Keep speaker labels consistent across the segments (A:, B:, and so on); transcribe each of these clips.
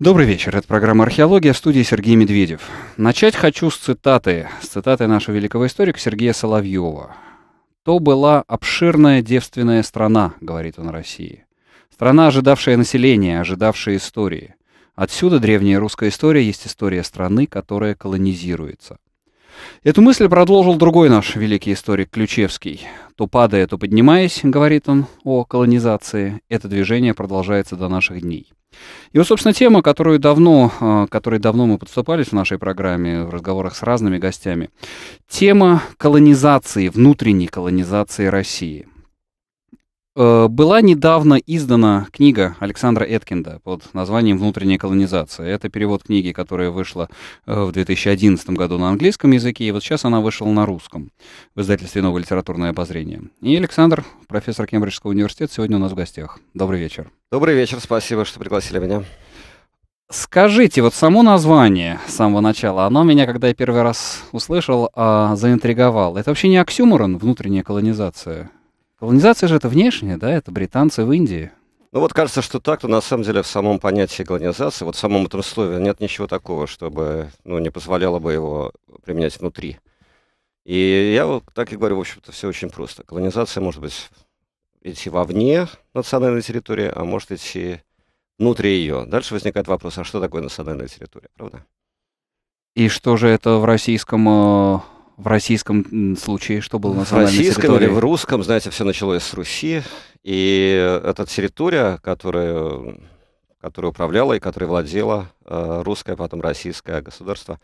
A: Добрый вечер. Это программа «Археология» в студии Сергей Медведев. Начать хочу с цитаты, с цитаты нашего великого историка Сергея Соловьева. «То была обширная девственная страна», — говорит он России. «Страна, ожидавшая населения, ожидавшая истории. Отсюда древняя русская история есть история страны, которая колонизируется». Эту мысль продолжил другой наш великий историк Ключевский. «То падая, то поднимаясь», — говорит он о колонизации, — это движение продолжается до наших дней. И вот, собственно, тема, которую давно, а, которой давно мы подступались в нашей программе, в разговорах с разными гостями. Тема колонизации, внутренней колонизации России. Э, была недавно издана книга Александра Эткинда под названием «Внутренняя колонизация». Это перевод книги, которая вышла э, в 2011 году на английском языке, и вот сейчас она вышла на русском в издательстве «Новое литературное обозрение». И Александр, профессор Кембриджского университета, сегодня у нас в гостях. Добрый вечер.
B: Добрый вечер, спасибо, что пригласили меня.
A: Скажите, вот само название с самого начала, оно меня, когда я первый раз услышал, а, заинтриговало. Это вообще не оксюморон, внутренняя колонизация? Колонизация же это внешняя, да, это британцы в Индии.
B: Ну вот кажется, что так, то на самом деле в самом понятии колонизации, вот в самом этом слове нет ничего такого, чтобы ну, не позволяло бы его применять внутри. И я вот так и говорю, в общем-то, все очень просто. Колонизация может быть идти вовне национальной территории, а может идти внутри ее. Дальше возникает вопрос, а что такое национальная территория, правда?
A: И что же это в российском э, в российском случае что было национальной В российском территорией? или в
B: русском, знаете, все началось с Руси. И эта территория, которая, которая управляла и которой владела э, русское, а потом российское государство,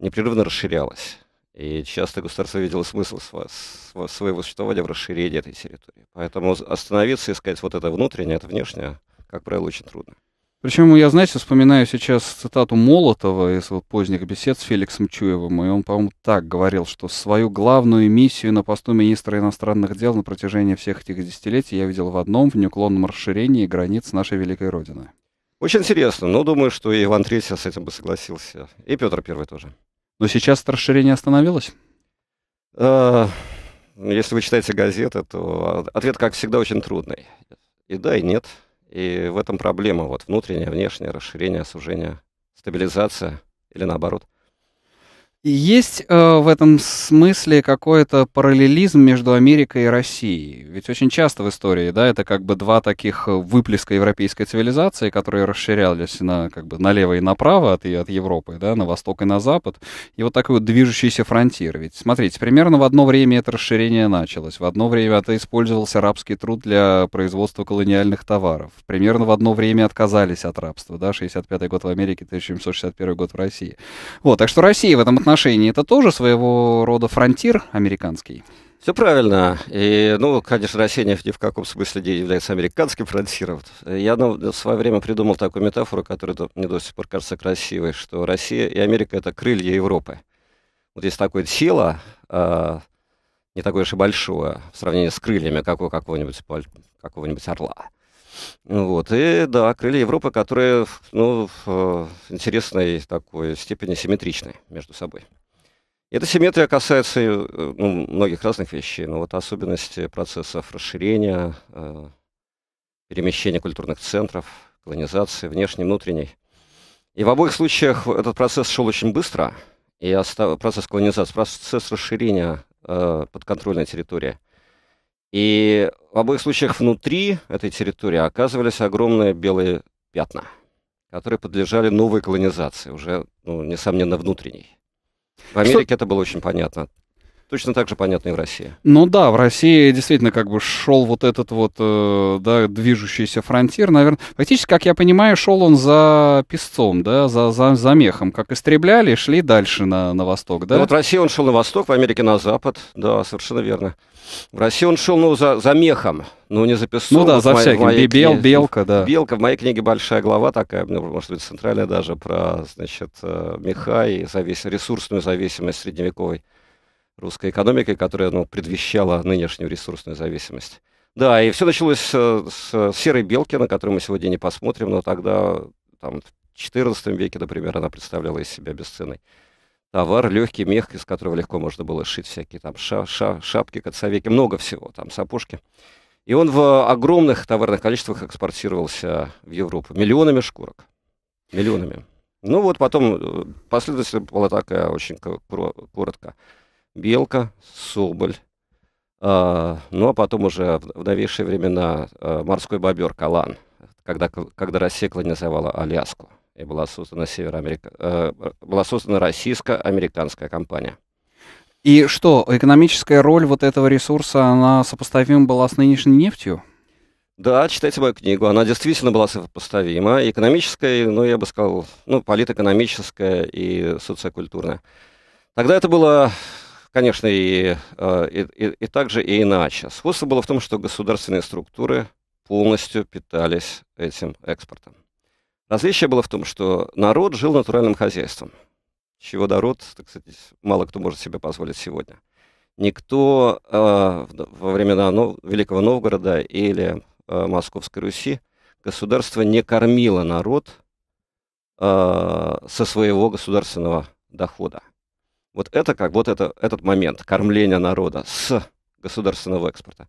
B: непрерывно расширялась. И часто государство видело смысл своего существования в расширении этой территории. Поэтому остановиться и сказать вот это внутреннее, это внешнее, как правило, очень трудно.
A: Причем я, знаете, вспоминаю сейчас цитату Молотова из вот поздних бесед с Феликсом Чуевым, и он, по-моему, так говорил, что свою главную миссию на посту министра иностранных дел на протяжении всех этих десятилетий я видел в одном, в неуклонном расширении границ нашей великой Родины.
B: Очень интересно, Ну, думаю, что и Иван III с этим бы согласился, и Петр Первый тоже.
A: Но сейчас расширение остановилось?
B: Э, если вы читаете газеты, то ответ, как всегда, очень трудный. И да, и нет. И в этом проблема. Вот внутреннее, внешнее, расширение, сужение, стабилизация или наоборот – есть э, в
A: этом смысле какой-то параллелизм между Америкой и Россией. Ведь очень часто в истории, да, это как бы два таких э, выплеска европейской цивилизации, которые расширялись на, как бы, налево и направо от, от Европы, да, на восток и на запад. И вот такой вот движущийся фронтир. Ведь смотрите, примерно в одно время это расширение началось. В одно время это использовался рабский труд для производства колониальных товаров. Примерно в одно время отказались от рабства, да, 65-й год в Америке, 1761 год в России. Вот, так что Россия в этом отношении это тоже своего рода фронтир американский?
B: Все правильно. И, ну, конечно, Россия ни в, в каком смысле не является американским фронтиром. Я ну, в свое время придумал такую метафору, которая мне до сих пор кажется красивой, что Россия и Америка — это крылья Европы. Вот есть такое тело, э, не такое уж и большое, в сравнении с крыльями какого- какого-нибудь какого орла. Вот. И да, крылья Европы, которые ну, в интересной такой степени симметричны между собой. Эта симметрия касается э, ну, многих разных вещей, но вот особенности процессов расширения, э, перемещения культурных центров, колонизации, внешней, внутренней. И в обоих случаях этот процесс шел очень быстро, и остав... процесс колонизации, процесс расширения э, подконтрольной территории – и в обоих случаях внутри этой территории оказывались огромные белые пятна, которые подлежали новой колонизации, уже, ну, несомненно, внутренней. В Америке что... это было очень понятно точно так же понятно и в России.
A: Ну да, в России действительно как бы шел вот этот вот э, да, движущийся фронтир, наверное. Фактически, как я понимаю, шел он за песцом, да, за, за, за мехом. Как истребляли, шли дальше на, на восток, да? Ну, вот в
B: России он шел на восток, в Америке на запад, да, совершенно верно. В России он шел ну, за, за мехом, ну не за песцом. Ну да, вот за всяким, моей Бел, книге, белка, да. Белка, в моей книге большая глава такая, ну, может быть, центральная даже, про, значит, э, меха и завис... ресурсную зависимость средневековой русской экономикой, которая ну, предвещала нынешнюю ресурсную зависимость. Да, и все началось э, с серой белки, на которую мы сегодня не посмотрим, но тогда, там, в XIV веке, например, она представляла из себя бесценный товар, легкий мех, из которого легко можно было шить всякие там ша ша шапки, концовеки, много всего, там сапожки. И он в огромных товарных количествах экспортировался в Европу. Миллионами шкурок. Миллионами. Ну вот потом э, последовательность была такая очень коротко белка, соболь. А, ну а потом уже в, в новейшие времена а, морской бобер Калан, когда, когда Россия колонизовала Аляску. И была создана, Североамерика... А, была создана российско-американская компания.
A: И что, экономическая роль вот этого ресурса, она сопоставима была с нынешней нефтью?
B: Да, читайте мою книгу. Она действительно была сопоставима. экономическая, и, ну, я бы сказал, ну, политэкономическая и социокультурная. Тогда это было конечно, э, и, и, и, и также и иначе. Сходство было в том, что государственные структуры полностью питались этим экспортом. Различие было в том, что народ жил натуральным хозяйством, чего народ, так сказать, мало кто может себе позволить сегодня. Никто э, во времена Великого Новгорода или э, Московской Руси государство не кормило народ э, со своего государственного дохода. Вот это как вот это, этот момент кормления народа с государственного экспорта.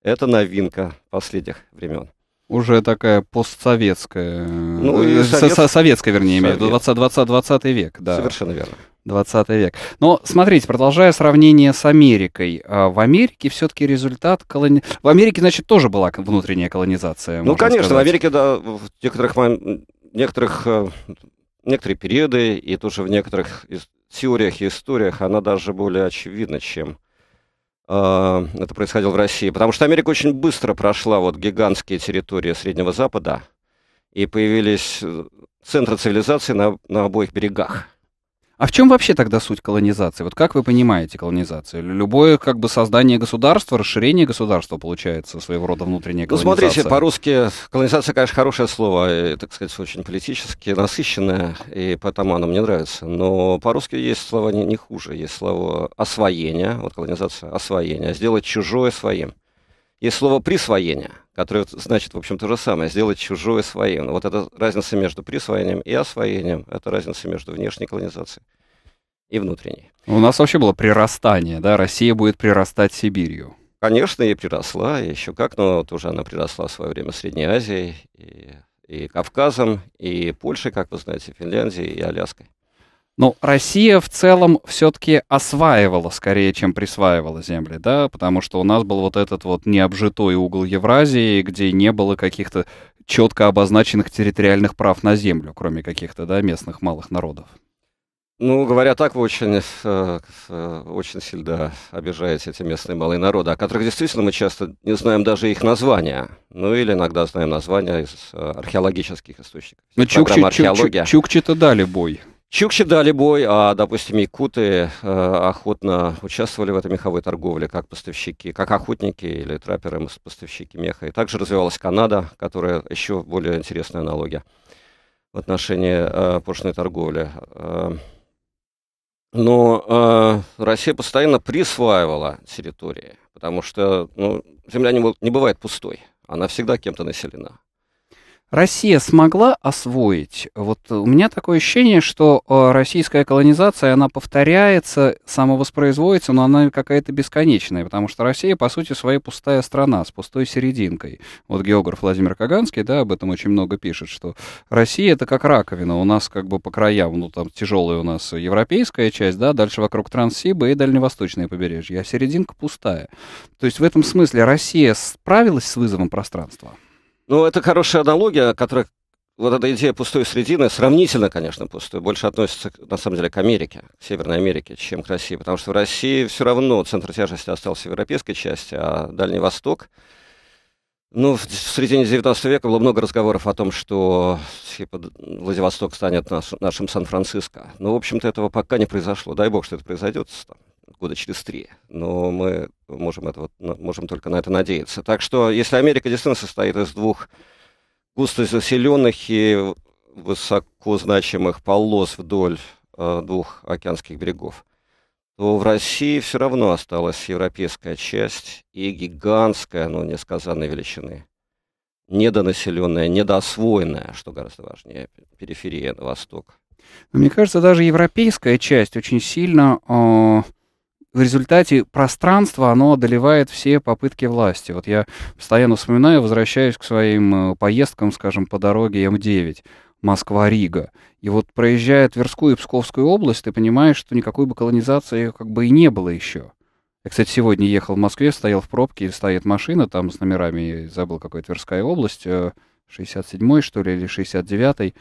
B: Это новинка последних времен. Уже такая постсоветская, ну, и э, совет... Со советская, вернее, Совет. 20,
A: 20, 20 век. Да. Совершенно верно. 20 век. Но смотрите, продолжая сравнение с Америкой, а в Америке все-таки результат колони... В Америке, значит, тоже была внутренняя колонизация. Ну, конечно, сказать. в Америке,
B: да, в некоторых, некоторых э, некоторые периоды и тоже в некоторых теориях и историях она даже более очевидна, чем э, это происходило в России. Потому что Америка очень быстро прошла вот гигантские территории Среднего Запада, и появились э, центры цивилизации на, на обоих берегах.
A: А в чем вообще тогда суть колонизации? Вот как вы понимаете колонизацию? Любое как бы создание государства, расширение государства получается своего рода внутренняя колонизация. Ну, смотрите,
B: по-русски колонизация, конечно, хорошее слово, и, э, так сказать, очень политически насыщенное, и поэтому оно мне нравится. Но по-русски есть слова не, не хуже. Есть слово освоение, вот колонизация освоение, сделать чужое своим. Есть слово присвоение – которое значит, в общем, то же самое, сделать чужое своим. вот это разница между присвоением и освоением, это разница между внешней колонизацией и внутренней.
A: У нас вообще было прирастание, да, Россия будет прирастать Сибирью.
B: Конечно, и приросла, и еще как, но вот уже она приросла в свое время Средней Азией, и, и Кавказом, и Польшей, как вы знаете, Финляндией, и Аляской. Ну, Россия в целом все-таки осваивала
A: скорее, чем присваивала земли, да, потому что у нас был вот этот вот необжитой угол Евразии, где не было каких-то четко обозначенных территориальных прав на землю, кроме каких-то, да, местных малых народов.
B: Ну, говоря так, вы очень, э, э, очень сильно обижаете эти местные малые народы, о которых действительно мы часто не знаем даже их названия. Ну, или иногда знаем названия из э, археологических источников. Ну, чукчи-то чук, чук, дали бой. Чукчи дали бой, а, допустим, якуты э, охотно участвовали в этой меховой торговле как поставщики, как охотники или трапперы, поставщики меха. И также развивалась Канада, которая еще более интересная аналогия в отношении э, пошлиной торговли. Э, но э, Россия постоянно присваивала территории, потому что ну, земля не, не бывает пустой, она всегда кем-то населена.
A: Россия смогла освоить. Вот у меня такое ощущение, что э, российская колонизация, она повторяется, самовоспроизводится, но она какая-то бесконечная, потому что Россия, по сути, своей пустая страна с пустой серединкой. Вот географ Владимир Каганский, да, об этом очень много пишет, что Россия это как раковина, у нас как бы по краям, ну там тяжелая у нас европейская часть, да, дальше вокруг Транссиба и дальневосточное побережье, а серединка пустая. То есть в этом смысле Россия справилась с вызовом пространства?
B: Ну, это хорошая аналогия, которая вот эта идея пустой средины, сравнительно, конечно, пустой, больше относится, на самом деле, к Америке, к Северной Америке, чем к России. Потому что в России все равно центр тяжести остался в европейской части, а Дальний Восток... Ну, в середине 19 века было много разговоров о том, что типа, Владивосток станет наш, нашим Сан-Франциско. Но, в общем-то, этого пока не произошло. Дай бог, что это произойдет. Там, года через три. Но мы можем, это вот, можем только на это надеяться. Так что, если Америка действительно состоит из двух густо заселенных и высоко значимых полос вдоль э, двух океанских берегов, то в России все равно осталась европейская часть и гигантская, но несказанной величины, недонаселенная, недосвоенная, что гораздо важнее, периферия на восток.
A: Мне кажется, даже европейская часть очень сильно э, в результате пространство, оно одолевает все попытки власти. Вот я постоянно вспоминаю, возвращаюсь к своим э, поездкам, скажем, по дороге М9, Москва-Рига. И вот проезжая Тверскую и Псковскую область, ты понимаешь, что никакой бы колонизации как бы и не было еще. Я, кстати, сегодня ехал в Москве, стоял в пробке, стоит машина там с номерами, забыл, какой Тверская область, 67-й, э, что ли, или 69-й.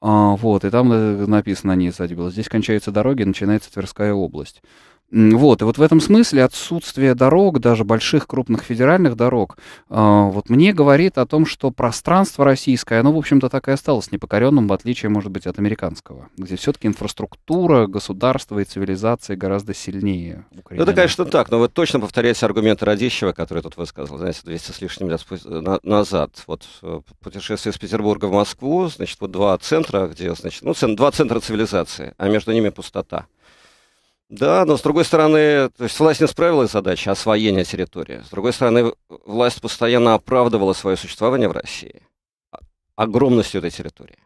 A: А, вот, и там э, написано на ней сзади было. Здесь кончаются дороги, начинается Тверская область. Вот, и вот в этом смысле отсутствие дорог, даже больших крупных федеральных дорог, а, вот мне говорит о том, что пространство российское, оно, в общем-то, так и осталось непокоренным, в отличие, может быть, от американского, где все-таки инфраструктура государство и цивилизация гораздо сильнее
B: Украины. Ну, это, конечно, так, но вот точно повторяется аргумент Радищева, который тут высказал, знаете, 200 с лишним лет назад. Вот э, путешествие из Петербурга в Москву, значит, вот два центра, где, значит, ну, два центра цивилизации, а между ними пустота. Да, но с другой стороны, то есть власть не справилась с задачей а освоения территории. С другой стороны, власть постоянно оправдывала свое существование в России огромностью этой территории.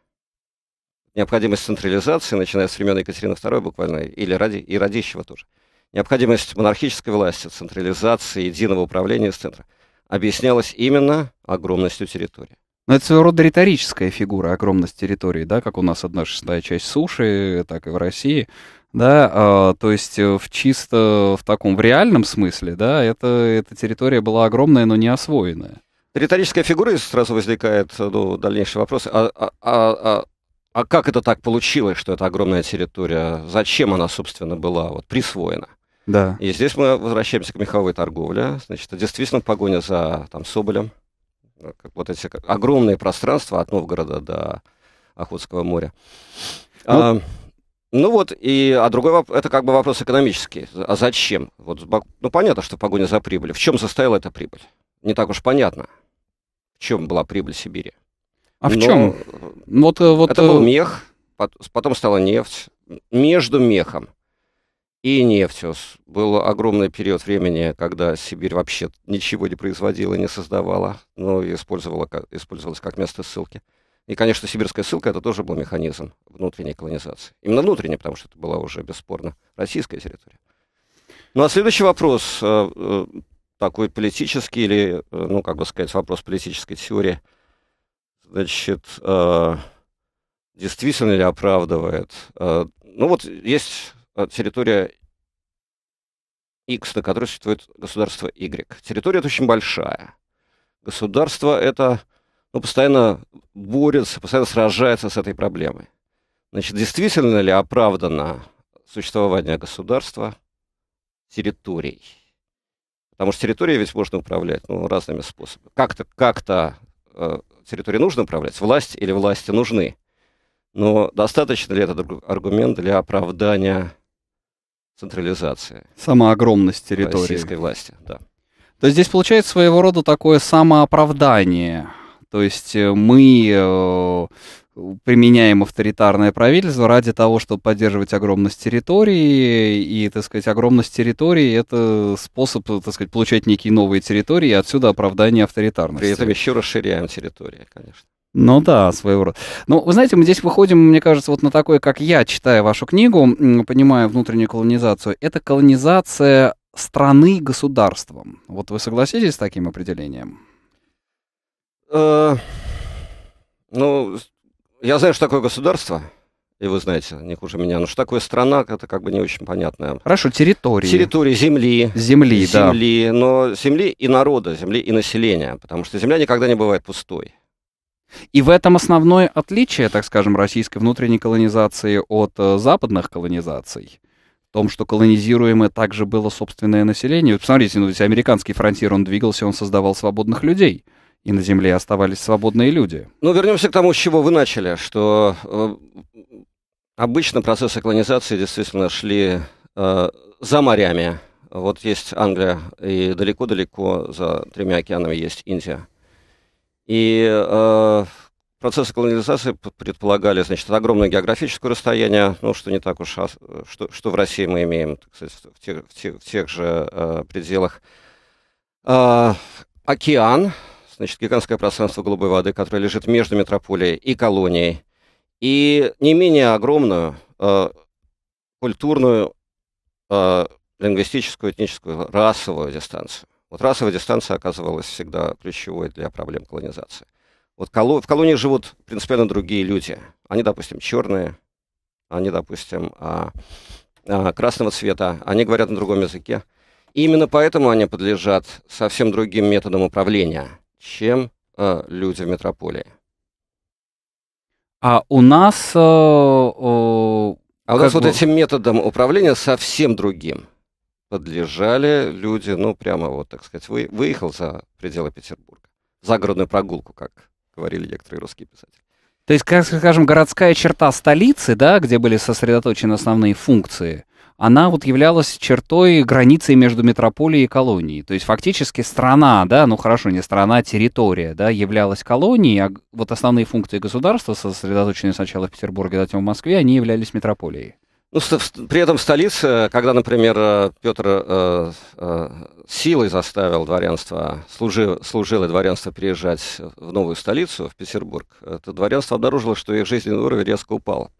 B: Необходимость централизации, начиная с времен Екатерины II буквально, или ради, и Радищева тоже. Необходимость монархической власти, централизации, единого управления из центра объяснялась именно огромностью территории.
A: Но ну, это своего рода риторическая фигура, огромность территории, да, как у нас одна шестая часть суши, так и в России да, э, то есть в чисто в таком, в реальном смысле, да, это, эта территория была огромная, но не освоенная.
B: Риторическая фигура, сразу возникает ну, дальнейший вопрос, а, а, а, а как это так получилось, что это огромная территория? Зачем она, собственно, была вот, присвоена? Да. И здесь мы возвращаемся к меховой торговле. Значит, действительно погоня за там, Соболем. Вот эти огромные пространства от Новгорода до Охотского моря. Ну, а, ну вот, и, а другой вопрос, это как бы вопрос экономический. А зачем? Вот, ну понятно, что погоня за прибылью. В чем состояла эта прибыль? Не так уж понятно. В чем была прибыль Сибири?
A: А Но в чем? Ну вот, э, вот, это был э, мех,
B: потом стала нефть. Между мехом и нефтью был огромный период времени, когда Сибирь вообще ничего не производила, не создавала, но использовала, использовалась как место ссылки. И, конечно, сибирская ссылка это тоже был механизм внутренней колонизации. Именно внутренней, потому что это была уже бесспорно российская территория. Ну а следующий вопрос, э, э, такой политический или, э, ну, как бы сказать, вопрос политической теории. Значит, действительно ли оправдывает? Ну вот есть территория X, на которой существует государство Y. Территория это очень большая. Государство это ну, постоянно борется, постоянно сражается с этой проблемой. Значит, действительно ли оправдано существование государства территорий? Потому что территорией ведь можно управлять ну, разными способами. Как-то как э, территорией нужно управлять, власть или власти нужны. Но достаточно ли этот аргумент для оправдания централизации? огромность территории. Российской власти, да.
A: То есть здесь получается своего рода такое самооправдание – то есть э, мы э, применяем авторитарное правительство ради того, чтобы поддерживать огромность территории, и, так сказать, огромность территории — это способ, э, так сказать, получать некие новые территории, и отсюда оправдание авторитарности. При этом еще расширяем территории, конечно. Ну да, своего рода. Ну, вы знаете, мы здесь выходим, мне кажется, вот на такое, как я, читая вашу книгу, понимая внутреннюю колонизацию, это колонизация страны государством. Вот вы согласитесь с таким определением?
B: Э, ну, я знаю, что такое государство, и вы знаете, не хуже меня, но что такое страна, это как бы не очень понятно. Хорошо, территории. Территории земли. Земли, да. Земли, но земли и народа, земли и населения, потому что земля никогда не бывает пустой. И в этом основное отличие, так скажем, российской внутренней
A: колонизации от э, западных колонизаций. В том, что колонизируемое также было собственное население. Вот посмотрите, ну, ведь американский фронтир, он двигался, он создавал свободных людей и на Земле оставались свободные люди.
B: Ну, вернемся к тому, с чего вы начали, что э, обычно процессы колонизации действительно шли э, за морями. Вот есть Англия, и далеко-далеко за тремя океанами есть Индия. И э, процессы колонизации предполагали, значит, огромное географическое расстояние, ну, что не так уж, а, что, что в России мы имеем, так сказать, в тех, в тех, в тех же э, пределах. Э, океан, значит, гигантское пространство голубой воды, которое лежит между метрополией и колонией, и не менее огромную э, культурную, э, лингвистическую, этническую, расовую дистанцию. Вот расовая дистанция оказывалась всегда ключевой для проблем колонизации. Вот коло... в колониях живут принципиально другие люди. Они, допустим, черные, они, допустим, а, а, красного цвета, они говорят на другом языке. И именно поэтому они подлежат совсем другим методам управления чем э, люди в метрополии. А у нас... Э, э, а у нас бы... вот этим методом управления совсем другим подлежали люди, ну, прямо вот, так сказать, вы, выехал за пределы Петербурга. Загородную прогулку, как говорили некоторые русские писатели.
A: То есть, как скажем, городская черта столицы, да, где были сосредоточены основные функции – она вот являлась чертой границы между метрополией и колонией. То есть фактически страна, да, ну хорошо, не страна, а территория, да, являлась колонией, а вот основные функции государства, сосредоточенные сначала в Петербурге, затем в Москве, они являлись метрополией.
B: Ну, при этом столица, когда, например, э, Петр э, э, силой заставил дворянство, служи, служило дворянство переезжать в новую столицу, в Петербург, это дворянство обнаружило, что их жизненный уровень резко упал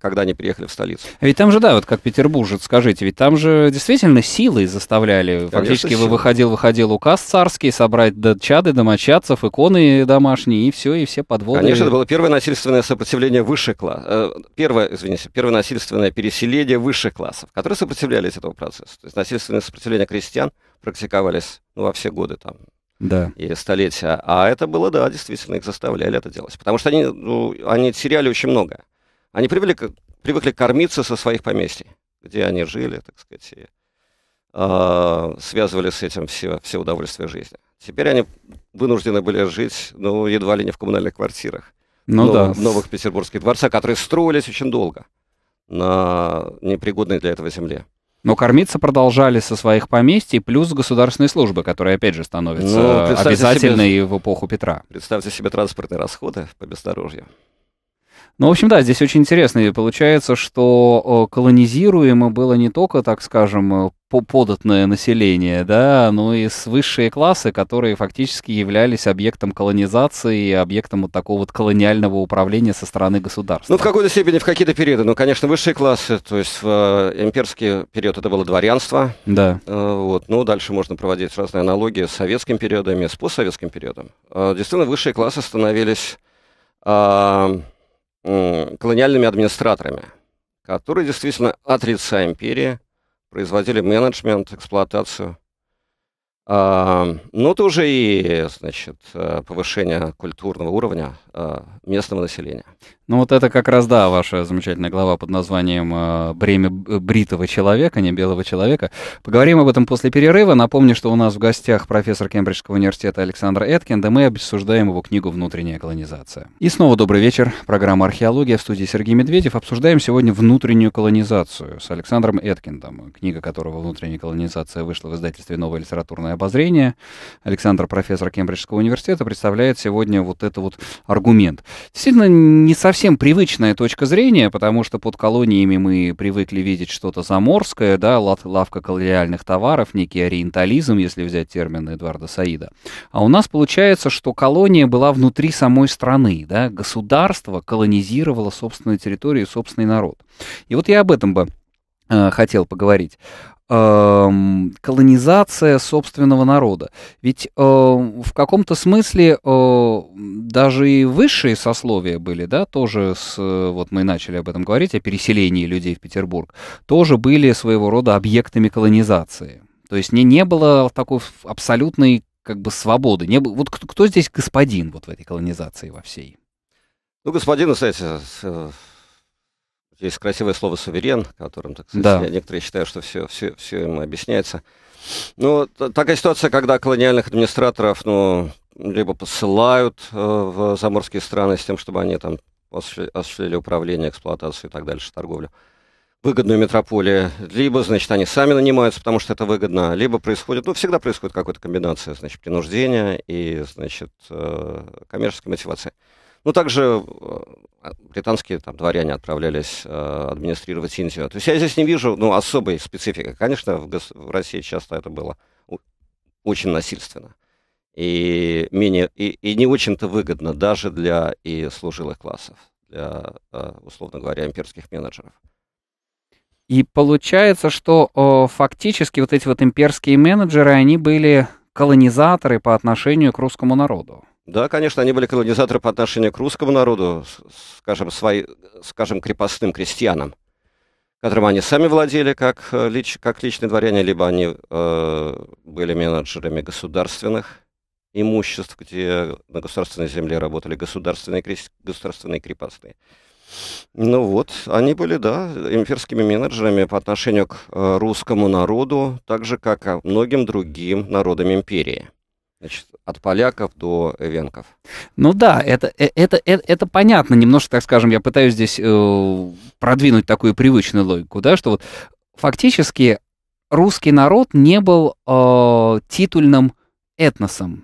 B: когда они приехали в столицу.
A: Ведь там же, да, вот как петербуржец, скажите, ведь там же действительно силой заставляли. Конечно, Фактически силы. выходил, выходил указ царский, собрать до чады, домочадцев, иконы домашние, и все, и все подводы. Конечно, это было
B: первое насильственное сопротивление высших классов. Э, первое, извините, первое насильственное переселение высших классов, которые сопротивлялись этому процессу. То есть насильственное сопротивление крестьян практиковались ну, во все годы там, да. и столетия. А это было, да, действительно, их заставляли это делать. Потому что они, ну, они теряли очень много. Они привыкли, привыкли кормиться со своих поместий, где они жили, так сказать, и, э, а, связывали с этим все, все удовольствия жизни. Теперь они вынуждены были жить, ну, едва ли не в коммунальных квартирах. Ну, но, да. В новых петербургских дворцах, которые строились очень долго на непригодной для этого земле.
A: Но кормиться продолжали со своих поместий, плюс государственные службы, которые, опять же, становятся ну, обязательной себе, в эпоху Петра.
B: Представьте себе транспортные расходы по бездорожью.
A: Ну, в общем, да, здесь очень интересно. И получается, что э, колонизируемо было не только, так скажем, э, податное население, да, но и высшие классы, которые фактически являлись объектом колонизации и объектом вот такого вот колониального управления со стороны государства. Ну, в
B: какой-то степени, в какие-то периоды. Ну, конечно, высшие классы, то есть в э, имперский период это было дворянство. Да. Вот. Ну, дальше можно проводить разные аналогии с советским периодом и с постсоветским периодом. Действительно, высшие классы становились а, колониальными администраторами, которые действительно от лица империи производили менеджмент, эксплуатацию. А, ну, это уже и, значит, э, повышение культурного уровня э, местного населения. Ну вот это как раз,
A: да, ваша замечательная глава под названием э, «Бремя э, бритого человека», не белого человека. Поговорим об этом после перерыва. Напомню, что у нас в гостях профессор Кембриджского университета Александр Эткинд, и мы обсуждаем его книгу «Внутренняя колонизация». И снова добрый вечер. Программа «Археология» в студии Сергей Медведев. Обсуждаем сегодня внутреннюю колонизацию с Александром Эткиндом, книга которого «Внутренняя колонизация» вышла в издательстве «Новое литературное обозрение». Александр, профессор Кембриджского университета, представляет сегодня вот этот вот аргумент. Действительно, не совсем совсем привычная точка зрения, потому что под колониями мы привыкли видеть что-то заморское, да, лавка колониальных товаров, некий ориентализм, если взять термин Эдварда Саида. А у нас получается, что колония была внутри самой страны, да, государство колонизировало собственную территорию собственный народ. И вот я об этом бы э, хотел поговорить. Эм, колонизация собственного народа. Ведь э, в каком-то смысле э, даже и высшие сословия были, да, тоже с, э, вот мы начали об этом говорить, о переселении людей в Петербург, тоже были своего рода объектами колонизации. То есть не, не было такой абсолютной как бы свободы. Не вот кто, кто здесь господин вот в этой колонизации во всей?
B: Ну, господин, кстати, э, есть красивое слово «суверен», которым, так сказать, да. некоторые считают, что все, все, все им объясняется. Ну, такая ситуация, когда колониальных администраторов, ну, либо посылают э, в заморские страны с тем, чтобы они там осуществляли управление, эксплуатацию и так дальше, торговлю, выгодную метрополию, либо, значит, они сами нанимаются, потому что это выгодно, либо происходит, ну, всегда происходит какая-то комбинация, значит, принуждения и, значит, э, коммерческой мотивации. Ну, также э, британские там, дворяне отправлялись э, администрировать Индию. То есть я здесь не вижу ну, особой специфики. Конечно, в, гос- в России часто это было очень насильственно. И, менее, и, и не очень-то выгодно даже для и служилых классов, для, э, условно говоря, имперских менеджеров. И получается, что о, э,
A: фактически вот эти вот имперские менеджеры, они были колонизаторы по отношению к русскому народу.
B: Да, конечно, они были колонизаторы по отношению к русскому народу, скажем, свои, скажем, крепостным крестьянам, которым они сами владели как, э, лич, как личные дворяне, либо они э, были менеджерами государственных имуществ, где на государственной земле работали государственные, государственные крепостные. Ну вот, они были, да, имперскими менеджерами по отношению к э, русскому народу, так же, как и многим другим народам империи. Значит, от поляков до эвенков.
A: Ну да, это, э, это, это, это понятно. Немножко, так скажем, я пытаюсь здесь э, продвинуть такую привычную логику, да, что вот фактически русский народ не был э, титульным этносом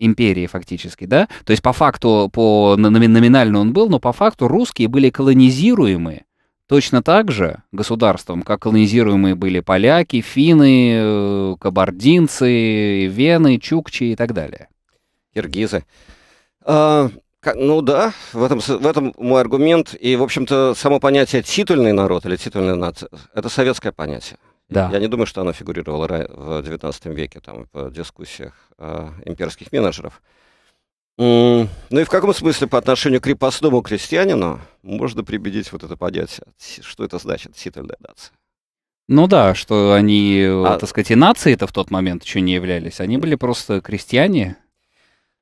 A: империи фактически, да? То есть по факту, по номинально он был, но по факту русские были колонизируемые. Точно так же государством, как колонизируемые были поляки, финны, э, кабардинцы, вены, чукчи и так далее.
B: Киргизы. А, ну да, в этом, в этом мой аргумент. И, в общем-то, само понятие «титульный народ» или «титульная нация» — это советское понятие. Да. Я не думаю, что оно фигурировало в XIX веке там, в дискуссиях э, имперских менеджеров. Ну и в каком смысле по отношению к крепостному крестьянину можно прибедить вот это понятие? Что это значит, сительная нация?
A: Ну да, что они, а... Э, так сказать, и нации-то в тот момент еще не являлись. Они были просто крестьяне.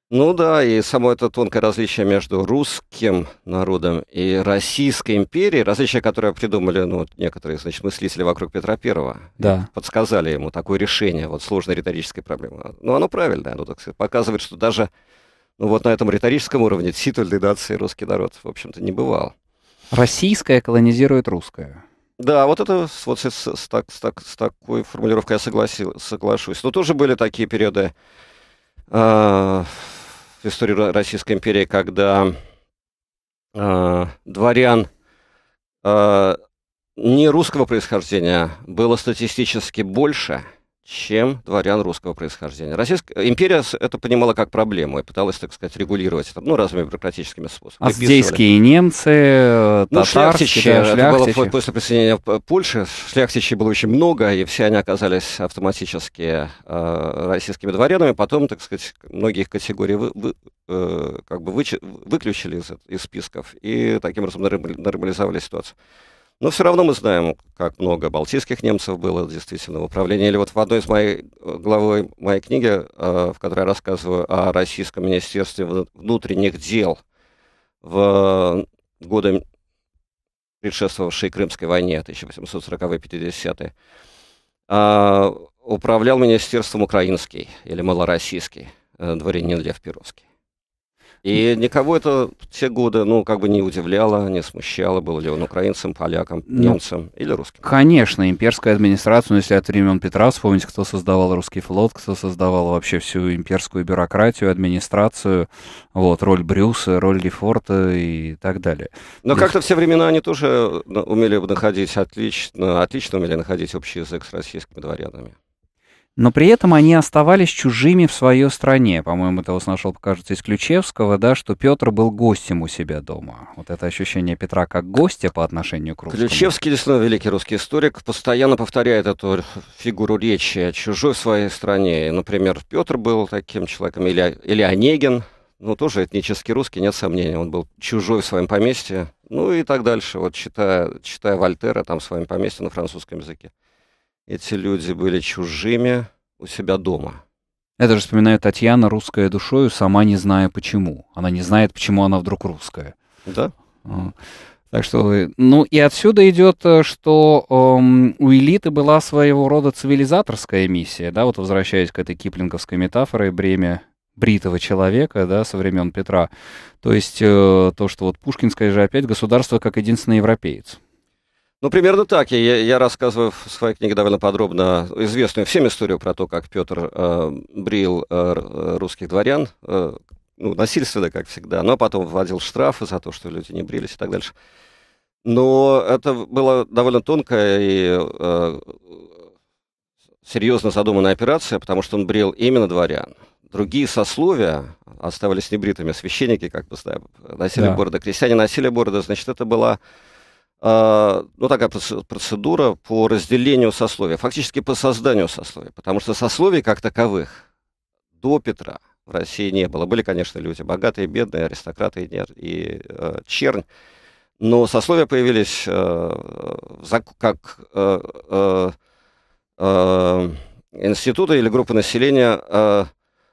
B: Ну да, и само это тонкое различие между русским народом и Российской империей, различие, которое придумали ну, некоторые значит, мыслители вокруг Петра Первого, да. подсказали ему такое решение вот, сложной риторической проблемы. Ну оно правильное, оно так сказать, показывает, что даже ну, вот на этом риторическом уровне ситуальдидации русский народ, в общем-то, не бывал.
A: Российская колонизирует русское.
B: Да, вот это вот с, с, с, так, с, так, с такой формулировкой я согласил, соглашусь. Но тоже были такие периоды э, в истории Российской империи, когда э, дворян э, не русского происхождения было статистически больше – чем дворян русского происхождения. Российская империя это понимала как проблему и пыталась, так сказать, регулировать это, ну, разными бюрократическими способами. Аздейские
A: немцы, э, ну, шляхтичи, да, шляхтичи. Это было
B: после присоединения Польши, шляхтичей было очень много, и все они оказались автоматически э, российскими дворянами. Потом, так сказать, многие их категории вы, вы, э, как бы вычи, выключили из, из списков, и таким образом нормализовали ситуацию. Но все равно мы знаем, как много балтийских немцев было действительно в управлении. Или вот в одной из моей э, главы моей книги, э, в которой я рассказываю о Российском министерстве внутренних дел в годы предшествовавшей Крымской войне 1840-50-е, а, управлял министерством украинский или малороссийский э, дворянин Лев Перовский. И никого это в те годы, ну, как бы не удивляло, не смущало, был ли он украинцем, поляком, ну, немцем ну, или русским.
A: Конечно, имперская администрация, ну, если от времен Петра вспомнить, кто создавал русский флот, кто создавал вообще всю имперскую бюрократию, администрацию, вот, роль Брюса, роль Лефорта и так далее.
B: Но Здесь... как-то все времена они тоже ну, умели находить отлично, отлично умели находить общий язык с российскими дворянами
A: но при этом они оставались чужими в своей стране. По-моему, это вот нашел, кажется, из Ключевского, да, что Петр был гостем у себя дома. Вот это ощущение Петра как гостя по отношению к русскому.
B: Ключевский, действительно, великий русский историк, постоянно повторяет эту фигуру речи о чужой своей стране. Например, Петр был таким человеком, или, или Онегин, ну, тоже этнический русский, нет сомнений, он был чужой в своем поместье, ну и так дальше, вот читая, читая Вольтера там в своем поместье на французском языке эти люди были чужими у себя дома.
A: Это же вспоминает Татьяна русская душою, сама не зная почему. Она не знает, почему она вдруг русская. Да. А, так что, ну и отсюда идет, э, что эм, у элиты была своего рода цивилизаторская миссия, да, вот возвращаясь к этой киплинговской метафоре бремя бритого человека, да, со времен Петра. То есть э, то, что вот Пушкинская же опять государство как единственный
B: европеец. Ну, примерно так. Я, я рассказываю в своей книге довольно подробно известную всем историю про то, как Петр э, брил э, э, русских дворян, э, ну, насильственно, как всегда, но потом вводил штрафы за то, что люди не брились и так дальше. Но это была довольно тонкая и э, серьезно задуманная операция, потому что он брил именно дворян. Другие сословия оставались небритыми. Священники, как бы, да, носили да. бороды. Крестьяне носили бороды. Значит, это была Э, ну, такая процедура по разделению сословий, фактически по созданию сословий, потому что сословий как таковых до Петра в России не было. Были, конечно, люди богатые, бедные, аристократы и, и э, чернь, но сословия появились э, как э, э, э, институты или группы населения, э,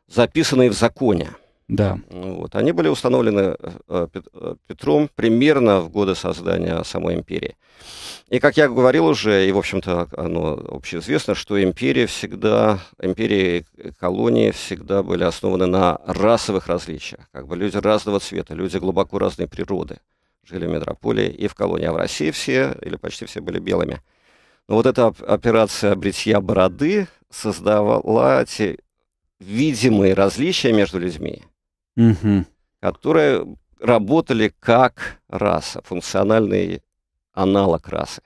B: записанные в законе – да. Вот. Они были установлены э, э, э, Петром примерно в годы создания самой империи. И, как я говорил уже, и, в общем-то, а, оно общеизвестно, что империи всегда, империи и колонии всегда были основаны на расовых различиях. Как бы люди разного цвета, люди глубоко разной природы жили в метрополии и в колонии. А в России все, или почти все, были белыми. Но вот эта операция бритья бороды создавала эти видимые различия между людьми, угу. которые работали как раса, функциональный аналог расы.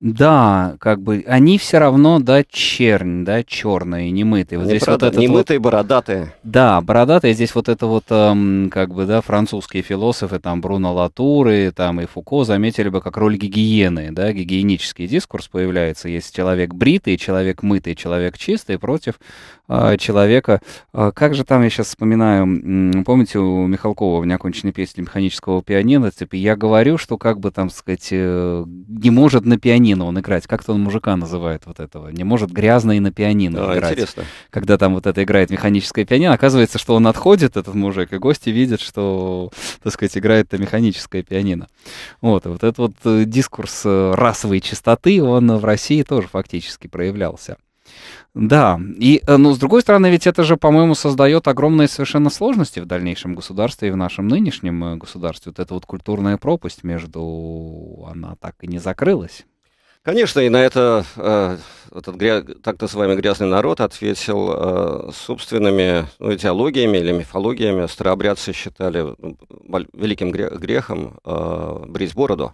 B: Да, как бы они все равно, да,
A: чернь, да, черные, немытые. Вот не здесь борода... вот немытые, вот... бородатые. Да, бородатые. Здесь вот это вот, эм, как бы, да, французские философы, там, Бруно Латур там и Фуко заметили бы как роль гигиены, да, гигиенический дискурс появляется. Есть человек бритый, человек мытый, человек чистый против а, человека. А, как же там, я сейчас вспоминаю, помните, у Михалкова в неоконченной песне механического пианино, типа, я говорю, что как бы там сказать, э, не может на пианино он играть. Как-то он мужика называет вот этого. Не может грязно и на пианино а, играть. Интересно. Когда там вот это играет механическое пианино, оказывается, что он отходит, этот мужик, и гости видят, что, так сказать, играет-то механическое пианино. Вот, вот этот вот э, дискурс э, расовой чистоты, он в России тоже фактически проявлялся. Да, и, ну, с другой стороны, ведь это же, по-моему, создает огромные совершенно сложности в дальнейшем государстве и в нашем нынешнем э, государстве. Вот эта вот культурная пропасть между... она так и не закрылась.
B: Конечно, и на это э, этот гря... так называемый грязный народ ответил э, собственными ну, идеологиями или мифологиями. Старообрядцы считали ну, великим грехом э, брить бороду.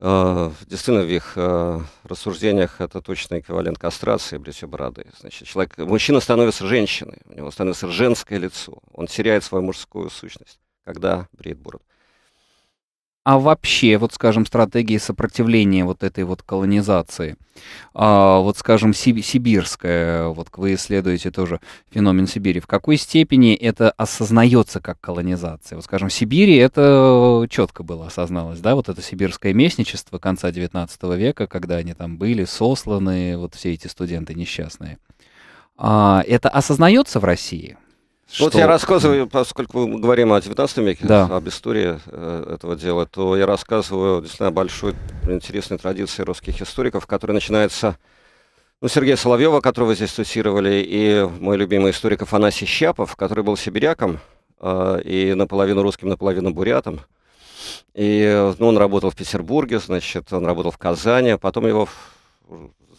B: Э, в Дестыновых э, рассуждениях это точно эквивалент кастрации, бритье бороды. Значит, человек, мужчина становится женщиной, у него становится женское лицо, он теряет свою мужскую сущность, когда бреет бороду а вообще,
A: вот скажем, стратегии сопротивления вот этой вот колонизации? А, вот скажем, сибирская, вот вы исследуете тоже феномен Сибири. В какой степени это осознается как колонизация? Вот скажем, в Сибири это э, четко было осозналось, да, вот это сибирское местничество конца 19 века, когда они там были сосланы, вот все эти студенты несчастные. А, это осознается в России? Что... Вот я
B: рассказываю, поскольку мы говорим о 19 веке, да. об истории э, этого дела, то я рассказываю действительно о большой интересной традиции русских историков, которая начинается ну, Сергея Соловьева, которого здесь цитировали, и мой любимый историк Афанасий Щапов, который был сибиряком э, и наполовину русским, наполовину бурятом. И ну, он работал в Петербурге, значит, он работал в Казани, а потом его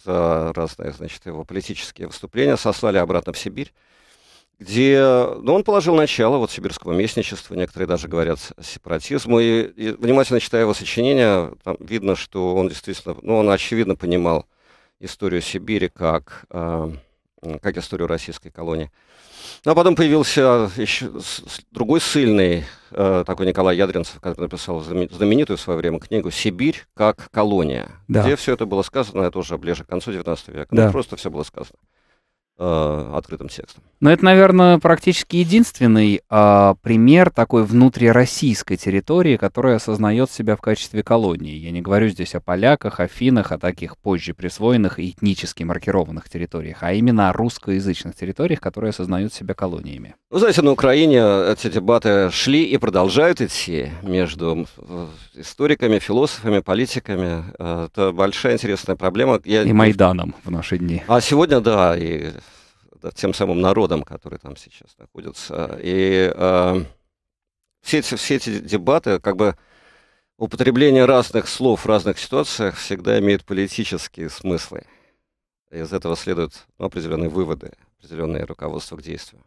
B: за разные, значит, его политические выступления сослали обратно в Сибирь где ну, он положил начало вот сибирскому местничеству, некоторые даже говорят сепаратизму. И, и внимательно читая его сочинения, там видно, что он действительно, ну, он очевидно понимал историю Сибири как, э, как историю российской колонии. Ну, а потом появился еще другой сильный, э, такой Николай Ядринцев, который написал знаменитую в свое время книгу «Сибирь как колония», да. где все это было сказано, это уже ближе к концу XIX века, ну, да. ну, просто все было сказано. Э, открытым текстом.
A: Но ну, это, наверное, практически единственный э, пример такой внутрироссийской территории, которая осознает себя в качестве колонии. Я не говорю здесь о поляках, о финах, о таких позже присвоенных и этнически маркированных территориях, а именно о русскоязычных территориях, которые осознают себя колониями.
B: Вы ну, знаете, на Украине э, эти дебаты шли и продолжают идти между э, историками, философами, политиками. Это большая интересная проблема. Я... И Майданом в наши дни. А сегодня, да, и да, тем самым народом, который там сейчас находится. И э, все, эти, все эти дебаты, как бы употребление разных слов в разных ситуациях всегда имеет политические смыслы. И из этого следуют ну, определенные выводы, определенные руководства к действию.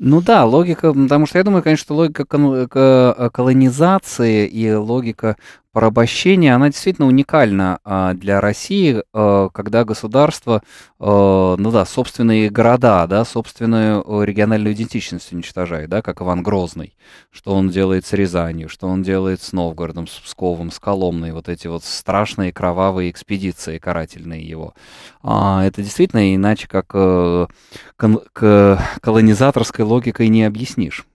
A: Ну да, логика, потому что я думаю, конечно, логика э, колонизации и логика порабощения, она действительно уникальна а, для России, а, когда государство, а, ну да, собственные города, да, собственную э, региональную идентичность уничтожает, да, как Иван Грозный, что он делает с Рязанью, что он делает с Новгородом, с Псковом, с Коломной, вот эти вот страшные кровавые экспедиции карательные его. Это действительно иначе как э, колонизаторской логикой не объяснишь.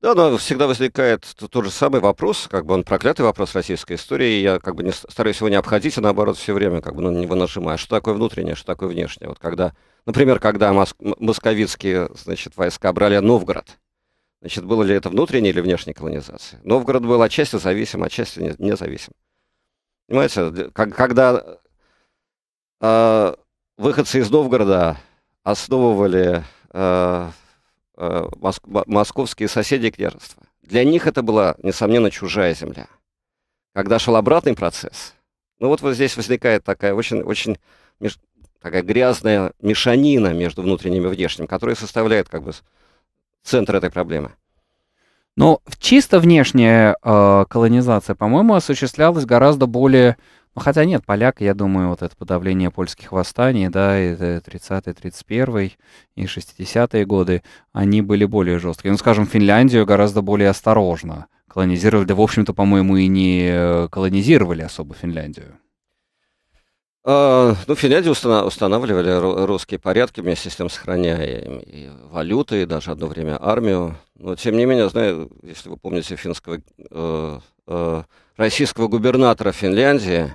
B: Да, но всегда возникает тот же самый вопрос, как бы он проклятый вопрос российской истории, и я как бы не стараюсь его не обходить, а наоборот все время как бы на ну, него нажимаю. Что такое внутреннее, что такое внешнее? Вот когда, например, когда моск... московицкие значит, войска брали Новгород, значит, было ли это внутренняя или внешняя колонизация? Новгород был отчасти зависим, отчасти не... независим. Понимаете, когда э, выходцы из Новгорода основывали э, Э, московские соседи княжества. Для них это была, несомненно, чужая земля. Когда шел обратный процесс, ну вот, вот здесь возникает такая очень, очень меж, такая грязная мешанина между внутренним и внешним, которая составляет как бы центр этой проблемы.
A: Но ну, чисто внешняя э, колонизация, по-моему, осуществлялась гораздо более ну, хотя нет, поляк, я думаю, вот это подавление польских восстаний, да, это 30-е, 31-е и 60-е годы, они были более жесткие. Ну, скажем, Финляндию гораздо более осторожно колонизировали. Да, в общем-то, по-моему, и не э, колонизировали особо Финляндию.
B: А, ну, в Финляндии устанавливали русские порядки, вместе с тем сохраняя им и валюты, и даже одно время армию. Но, тем не менее, знаю, если вы помните финского, э, э, российского губернатора Финляндии,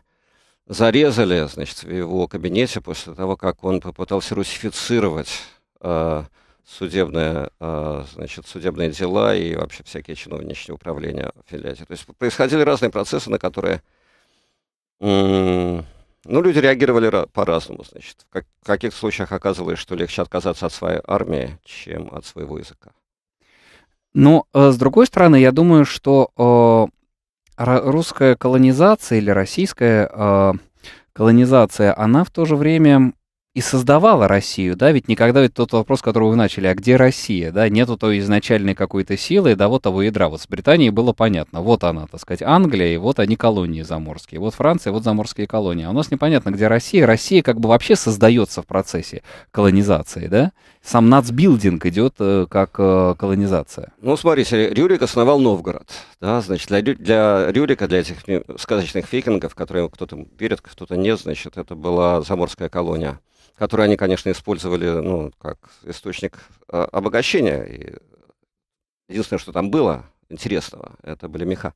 B: зарезали, значит, в его кабинете после того, как он попытался русифицировать э, судебные, э, значит, судебные дела и вообще всякие чиновничные управления Финляндии. То есть происходили разные процессы, на которые ну, люди реагировали по-разному, значит. В, в каких случаях оказывалось, что легче отказаться от своей армии, чем от своего языка.
A: Но, ну, э, с другой стороны, я думаю, что э, русская колонизация или российская э, колонизация, она в то же время и создавала Россию, да, ведь никогда ведь тот вопрос, который вы начали, а где Россия, да, нету той изначальной какой-то силы, да, вот того ядра, вот с Британией было понятно, вот она, так сказать, Англия, и вот они колонии заморские, вот Франция, вот заморские колонии, а у нас непонятно, где Россия, Россия как бы вообще создается в процессе колонизации, да, сам нацбилдинг идет э, как э, колонизация.
B: Ну, смотрите, Рюрик основал Новгород. Да, значит, для, для Рюрика, для этих сказочных Фикингов, которые кто-то верит, кто-то нет, значит, это была заморская колония, которую они, конечно, использовали ну, как источник а, обогащения. И единственное, что там было, интересного. Это были меха.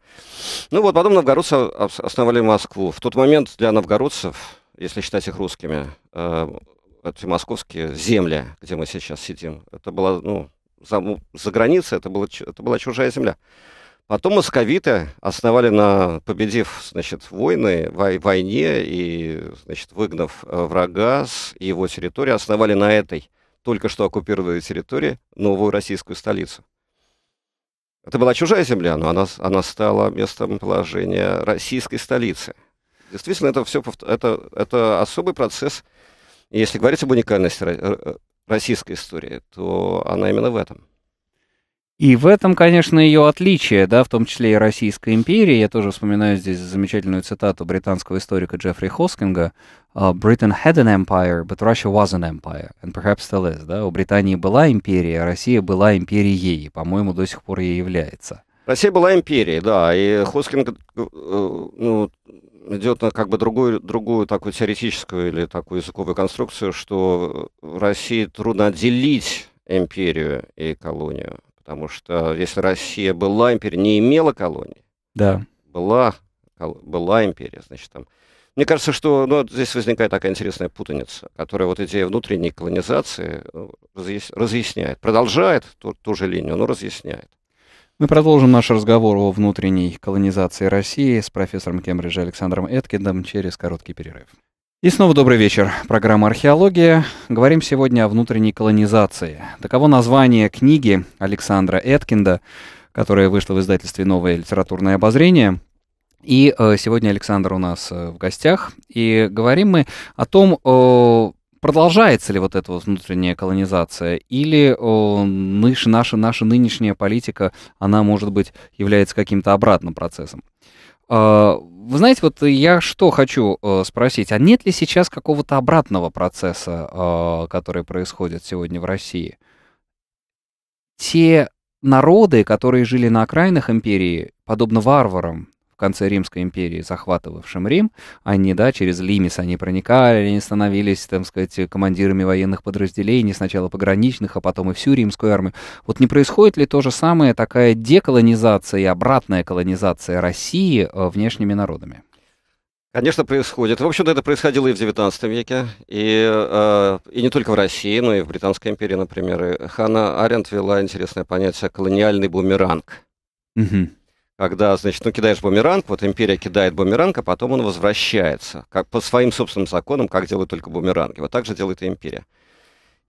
B: Ну вот, потом новгородцы основали Москву. В тот момент для новгородцев, если считать их русскими, э, Э, эти московские земли, где мы сейчас сидим, это была, ну, за, ну, за границей, это, было, это была чужая земля. Потом московиты основали на, победив, значит, войны, вой, войне и, значит, выгнав э, врага с его территории, основали на этой только что оккупированной территории новую российскую столицу. Это была чужая земля, но она, она стала местом положения российской столицы. Действительно, это все это, это особый процесс если говорить об уникальности э, российской истории, то она именно в этом.
A: И в этом, конечно, ее отличие, да, в том числе и Российской империи. Я тоже вспоминаю здесь замечательную цитату британского историка Джеффри Хоскинга. А, «Britain had an empire, but Russia was an empire, and perhaps still is». Да? У Британии была империя, а Россия была империей, по-моему, до сих пор ей является.
B: Россия была империей, да, и Хоскинг э, ну, идет на как бы другую, другую такую теоретическую или такую языковую конструкцию, что в России трудно отделить империю и колонию. Потому что если Россия была империей, не имела колонии, да. была, была империя, значит, там... Мне кажется, что ну, здесь возникает такая интересная путаница, которая вот идея внутренней колонизации ну, разъясняет. Продолжает ту, ту же линию, но разъясняет.
A: Мы продолжим наш разговор о внутренней колонизации России с профессором Кембриджа Александром Эткиндом через короткий перерыв. И снова добрый вечер. Программа «Археология». Говорим сегодня о внутренней колонизации. Таково название книги Александра Эткинда, которая вышла в издательстве «Новое литературное обозрение». И э, сегодня Александр у нас э, в гостях. И говорим мы о том, э, продолжается ли вот эта вот внутренняя колонизация, или о, наша, наша, наша нынешняя политика, она, может быть, является каким-то обратным процессом. А, вы знаете, вот я что хочу э, спросить, а нет ли сейчас какого-то обратного процесса, а, который происходит сегодня в России? Те народы, которые жили на окраинах империи, подобно варварам, в конце Римской империи, захватывавшим Рим, они, да, через Лимис они проникали, они становились, там сказать, командирами военных подразделений, сначала пограничных, а потом и всю римскую армию. Вот не происходит ли то же самое, такая деколонизация и обратная колонизация России э, внешними народами?
B: Конечно, происходит. В общем-то, это происходило и в XIX веке, и, э, и не только в России, но и в Британской империи, например. И Ханна Аренд ввела интересное понятие «колониальный бумеранг». Угу когда, значит, ну, кидаешь бумеранг, вот империя кидает бумеранг, а потом он возвращается, как, по своим собственным законам, как делают только бумеранги. Вот так же делает и империя.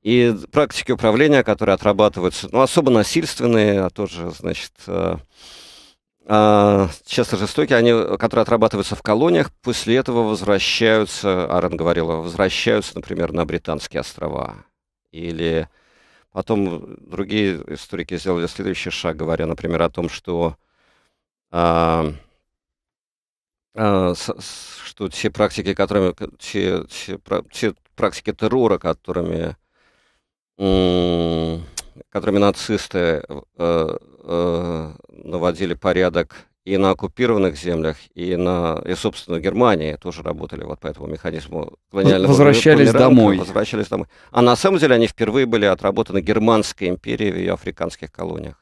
B: И практики управления, которые отрабатываются, ну, особо насильственные, а тоже, значит, э, э, а, часто жестокие, они, которые отрабатываются в колониях, после этого возвращаются, Аарон говорила, возвращаются, например, на Британские острова. Или потом другие историки сделали следующий шаг, говоря, например, о том, что а, а, с, с, что те практики, которыми те, те, те практики террора, которыми которыми нацисты э, э, наводили порядок и на оккупированных землях, и на, и, собственно, Германии тоже работали вот по этому механизму колониального Возвращались домой. Возвращались домой. А на самом деле они впервые были отработаны Германской империей в ее африканских колониях.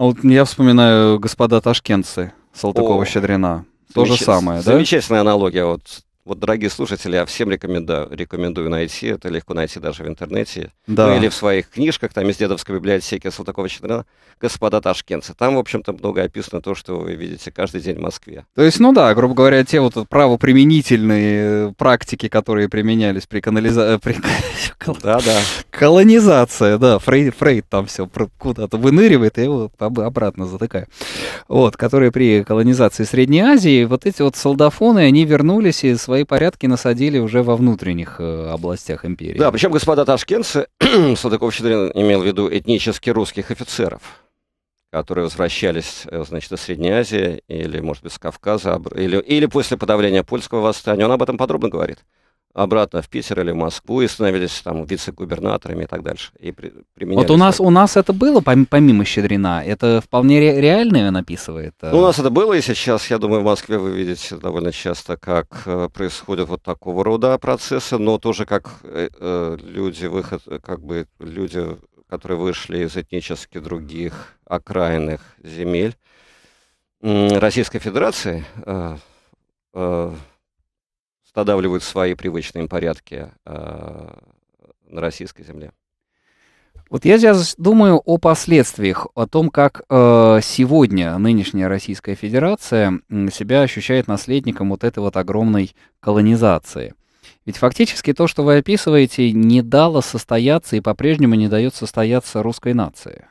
A: А вот я вспоминаю «Господа ташкентцы» Салтыкова-Щедрина. То же самое, да?
B: Замечательная аналогия. Вот вот, дорогие слушатели, я всем рекомендую, рекомендую найти. Это легко найти даже в интернете. Да. Ну или в своих книжках, там из дедовской библиотеки Салтакова Щедрина, «Господа ташкентцы». Там, в общем-то, много описано то, что вы видите каждый день в Москве.
A: То есть, ну да, грубо говоря, те вот правоприменительные э, практики, которые применялись при э, колонизации, Да, да. Колонизация, да. Фрейд, там все куда-то выныривает, и его обратно затыкает, Вот, которые при колонизации Средней Азии, вот эти вот солдафоны, они вернулись из свои порядки насадили уже во внутренних э, областях империи.
B: Да, причем, господа ташкентцы, Садыков-Щедрин имел в виду этнически русских офицеров, которые возвращались, э, значит, из Средней Азии или, может быть, с Кавказа, или, или после подавления польского восстания. Он об этом подробно говорит обратно в Питер или в Москву и становились там вице-губернаторами и так дальше. И при, вот у
A: нас, так. у нас это было, помимо Щедрина, это вполне ре- реально написывает? Э. Ну, у нас
B: это было, и сейчас, я думаю, в Москве вы видите довольно часто, как э, происходят вот такого рода процессы, но тоже как э, э люди, выход, как бы люди, которые вышли из этнически других окраинных земель Российской Федерации, э, э, стадавливают свои привычные порядки э, на российской земле.
A: Вот я сейчас думаю о последствиях, о том, как э, сегодня нынешняя Российская Федерация себя ощущает наследником вот этой вот огромной колонизации. Ведь фактически то, что вы описываете, не дало состояться и по-прежнему не дает состояться русской нации.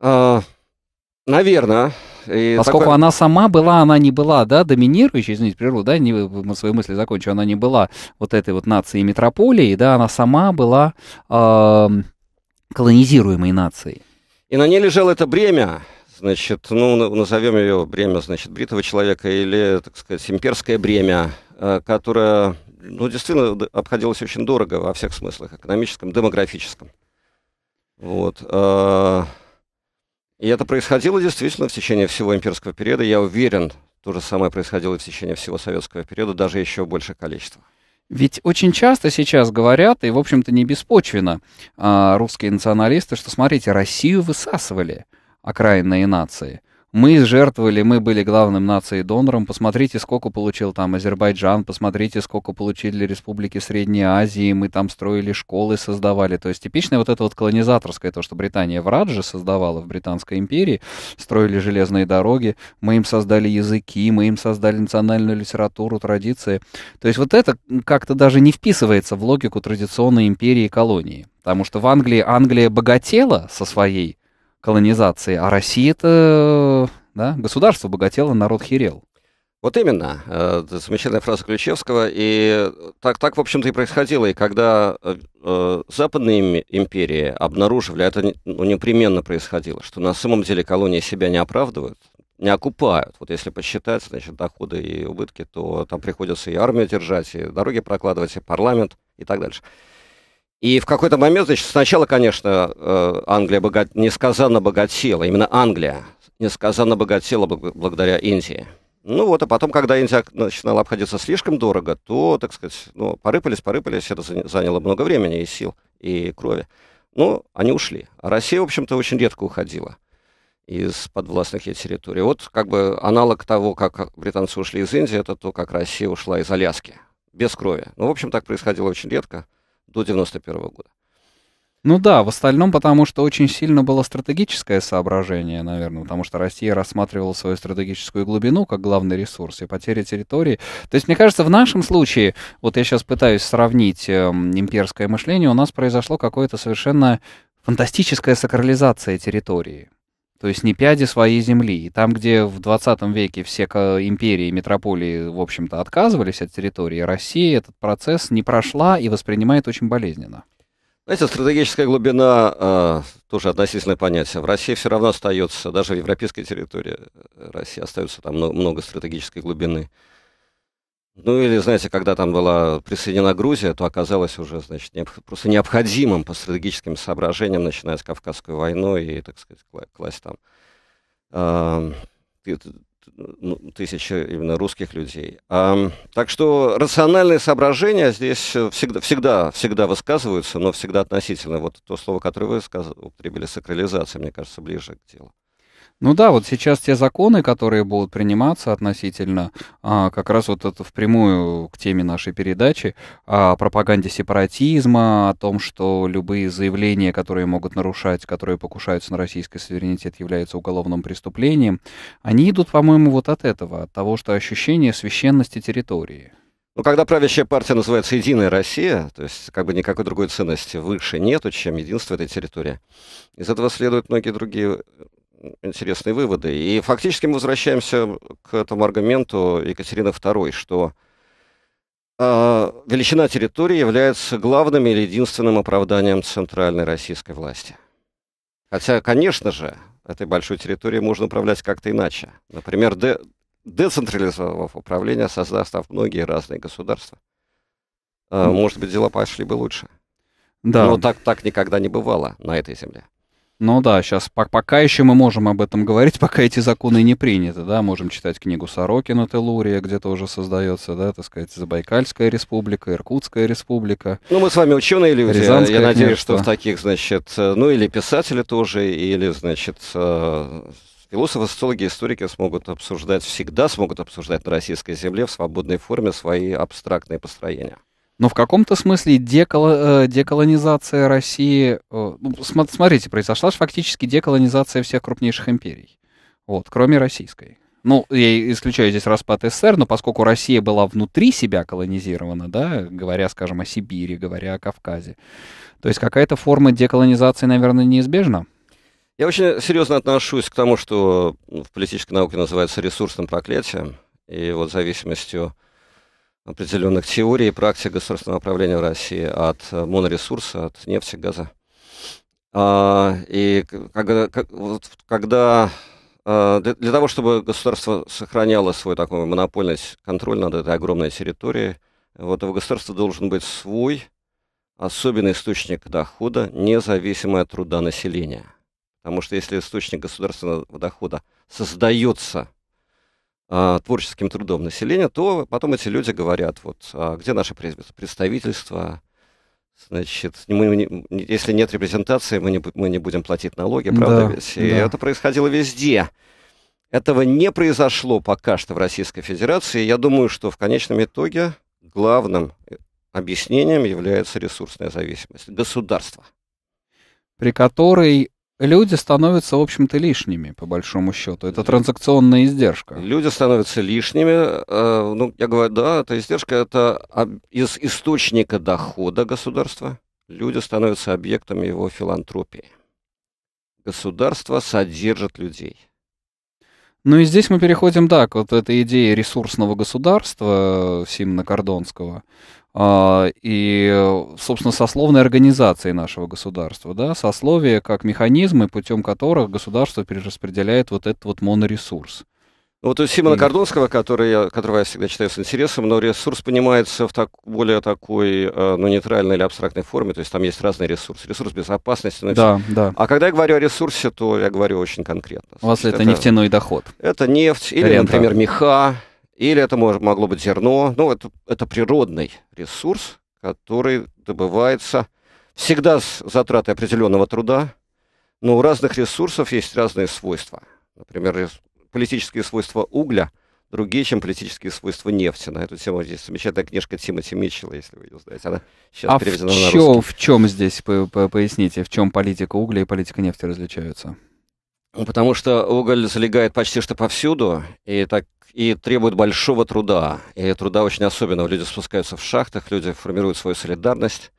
A: А,
B: Наверное. И Поскольку такой... она
A: сама была, она не была, да, доминирующей, извините, природа, да, не, свою мысль закончу, она не была вот этой вот нацией метрополии, да, она сама была э, колонизируемой нацией.
B: И на ней лежало это бремя, значит, ну, назовем ее бремя, значит, бритого человека или, так сказать, имперское бремя, э, которое, ну, действительно обходилось очень дорого во всех смыслах, экономическом, демографическом. Вот. Э, и это происходило действительно в течение всего имперского периода. Я уверен, то же самое происходило в течение всего советского периода, даже еще большее количество.
A: Ведь очень часто сейчас говорят, и, в общем-то, не беспочвенно, а, русские националисты, что, смотрите, Россию высасывали окраинные нации – мы жертвовали, мы были главным нацией донором. Посмотрите, сколько получил там Азербайджан, посмотрите, сколько получили республики Средней Азии. Мы там строили школы, создавали. То есть типичное вот это вот колонизаторское, то, что Британия в Радже создавала в Британской империи, строили железные дороги, мы им создали языки, мы им создали национальную литературу, традиции. То есть вот это как-то даже не вписывается в логику традиционной империи и колонии. Потому что в Англии Англия богатела со своей колонизации, а Россия-то да? Государство богатело, народ херел.
B: Вот именно. Э, это замечательная фраза Ключевского. И так, так в общем-то, и происходило. И когда э, э западные империи обнаруживали, это ну, непременно происходило, что на самом деле колонии себя не оправдывают, не окупают. Вот если посчитать, значит, доходы и убытки, то там приходится и армию держать, и дороги прокладывать, и парламент, и так дальше. И в какой-то момент, значит, сначала, конечно, э, Англия богат... несказанно богатела, именно Англия несказанно богатела благодаря Индии. Ну вот, а потом, когда Индия начинала обходиться слишком дорого, то, так сказать, ну, порыпались, порыпались, это заняло много времени и сил, и крови. Ну, они ушли. А Россия, в общем-то, очень редко уходила из подвластных ей территорий. Вот как бы аналог того, как британцы ушли из Индии, это то, как Россия ушла из Аляски. Без крови. Ну, в общем, так происходило очень редко, до 91 года. Ну да, в остальном потому, что очень
A: сильно было стратегическое соображение, наверное, потому что Россия рассматривала свою стратегическую глубину как главный ресурс и потеря территории. То есть, мне кажется, в нашем случае, вот я сейчас пытаюсь сравнить э, имперское мышление, у нас произошло какое-то совершенно фантастическое сакрализация территории. То есть не пяди своей земли. И там, где в 20 веке все империи и метрополии, в общем-то, отказывались от территории, Россия этот процесс не прошла и воспринимает очень болезненно.
B: Знаете, стратегическая глубина э, тоже относительное понятие. В России все равно остается, даже в европейской территории э, России остается там много, много стратегической глубины. Ну или, знаете, когда там была присоединена Грузия, то оказалось уже, значит, необ... просто необходимым по стратегическим соображениям начинать Кавказскую войну и, так сказать, кла- класть там э, ну, тысячи именно русских людей. А, так что рациональные соображения здесь всегда, всегда, всегда высказываются, но всегда относительно. Вот то слово, которое вы сказ... употребили, сакрализация, мне кажется, ближе к делу. Ну да, вот сейчас те законы, которые будут приниматься относительно,
A: а, как раз вот это впрямую к теме нашей передачи, о пропаганде сепаратизма, о том, что любые заявления, которые могут нарушать, которые покушаются на российский суверенитет, являются уголовным преступлением, они идут, по-моему, вот от этого, от того, что ощущение священности территории.
B: Ну, когда правящая партия называется «Единая Россия», то есть как бы никакой другой ценности выше нету, чем единство этой территории, из этого следуют многие другие интересные выводы. И фактически мы возвращаемся к этому аргументу Екатерины II, что э, величина территории является главным или единственным оправданием центральной российской власти. Хотя, конечно же, этой большой территорией можно управлять как-то иначе. Например, де децентрализовав управление, создав многие разные государства. Э, может быть, дела пошли бы лучше. Да. Но так, так никогда не бывало на этой земле.
A: Ну да, сейчас пока еще мы можем об этом говорить, пока эти законы не приняты, да, можем читать книгу Сорокина Телурия, где тоже создается, да, так сказать, Забайкальская республика, Иркутская республика.
B: Ну, мы с вами ученые люди, Рязанское я надеюсь, что в таких, значит, ну или писатели тоже, или, значит, э, Философы, социологи, историки смогут обсуждать, всегда смогут обсуждать на российской земле в свободной форме свои абстрактные построения.
A: Но в каком-то смысле деколо, э, деколонизация России... Э, ну, смотрите, произошла же фактически деколонизация всех крупнейших империй. Вот, кроме российской. Ну, я исключаю здесь распад СССР, но поскольку Россия была внутри себя колонизирована, да, говоря, скажем, о Сибири, говоря о Кавказе, то есть какая-то форма деколонизации, наверное, неизбежна?
B: Я очень серьезно отношусь к тому, что в политической науке называется ресурсным проклятием. И вот зависимостью определенных теорий и практик государственного управления в России от э, моноресурса, от нефти, газа. А, и когда, когда э, для того, чтобы государство сохраняло свой такой монопольный контроль над этой огромной территорией, вот у государства должен быть свой особенный источник дохода, независимый от труда населения. Потому что если источник государственного дохода создается а, творческим трудом населения, то потом эти люди говорят, вот, а где наше представительство, Значит, мы не, если нет репрезентации, мы не, мы не будем платить налоги, правда да, ведь? И да. это происходило везде. Этого не произошло пока что в Российской Федерации. Я думаю, что в конечном итоге главным э, объяснением является ресурсная зависимость государства. При которой Люди становятся,
A: в общем-то, лишними, по большому счету. Это транзакционная издержка.
B: Люди становятся лишними. Э, ну, я говорю, да, это издержка это из источника дохода государства. Люди становятся объектами его филантропии. Государство содержит людей. Ну и здесь мы переходим, да, к вот этой идее
A: ресурсного государства э, Симна Кордонского, а, и, собственно, сословной организации нашего государства, да, сословие как механизмы, путем которых государство перераспределяет вот этот вот моноресурс.
B: Ну, вот у Симона Кордонского, который я, которого я всегда читаю с интересом, но ресурс понимается в так, более такой, э, ну, нейтральной или абстрактной форме, то есть там есть разные ресурсы. Ресурс безопасности. Ну, да, все. да. А когда я говорю о ресурсе, то я говорю очень конкретно. У вас это, это нефтяной доход. Это нефть или, Рента. например, меха, или это могло быть зерно. Ну, это, это природный ресурс, который добывается всегда с затратой определенного труда, но у разных ресурсов есть разные свойства. Например, политические свойства угля другие, чем политические свойства нефти. На эту тему здесь замечательная книжка Тима Митчелла, если вы ее знаете. Она сейчас а переведена в чем, на
A: русский. в чем здесь, поясните, в чем политика угля и политика нефти различаются?
B: Ну, потому что уголь залегает почти что повсюду, и так и требует большого труда. И труда очень особенного. Люди спускаются в шахтах, люди формируют свою солидарность.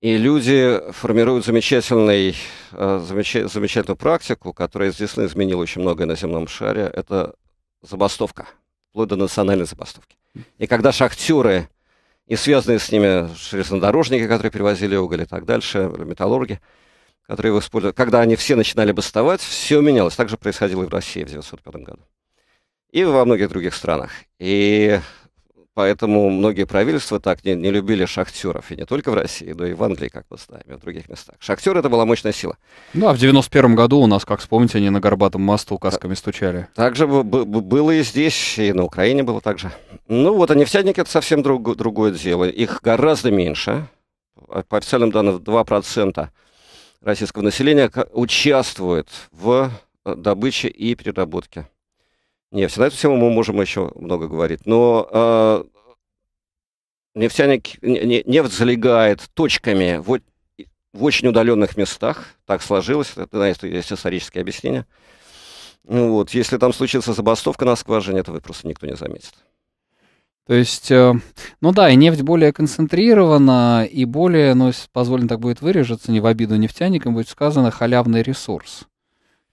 B: И люди формируют замечательный, э, замеч, замечательную практику, которая действительно изменила очень многое на земном шаре. Это забастовка, вплоть до национальной забастовки. И когда шахтеры и связанные с ними железнодорожники, которые перевозили уголь и так дальше, металлурги – которые его использовали, когда они все начинали бастовать, все менялось. Так же происходило и в России в 1995 году. И во многих других странах. И поэтому многие правительства так не, не любили шахтеров. И не только в России, но и в Англии, как мы знаем, и в других местах. Шахтер это была мощная сила.
A: Ну а в 91 году у нас, как вспомните, они на Горбатом мосту касками так, стучали.
B: Так же было и здесь, и на Украине было так же. Ну вот, а нефтяники это совсем друг, другое дело. Их гораздо меньше. По официальным данным 2% российского населения участвует в э, добыче и переработке нефти. На эту тему мы можем еще много говорить. Но э, нефтяник, нефть залегает точками в, в очень удаленных местах. Так сложилось, это есть объяснение. объяснения. Ну вот. Если там случится забастовка на скважине, этого просто никто не заметит.
A: То есть, э, ну да, и нефть более концентрирована, и более, ну, если позволено так будет выражаться, не в обиду нефтяникам, будет сказано халявный ресурс,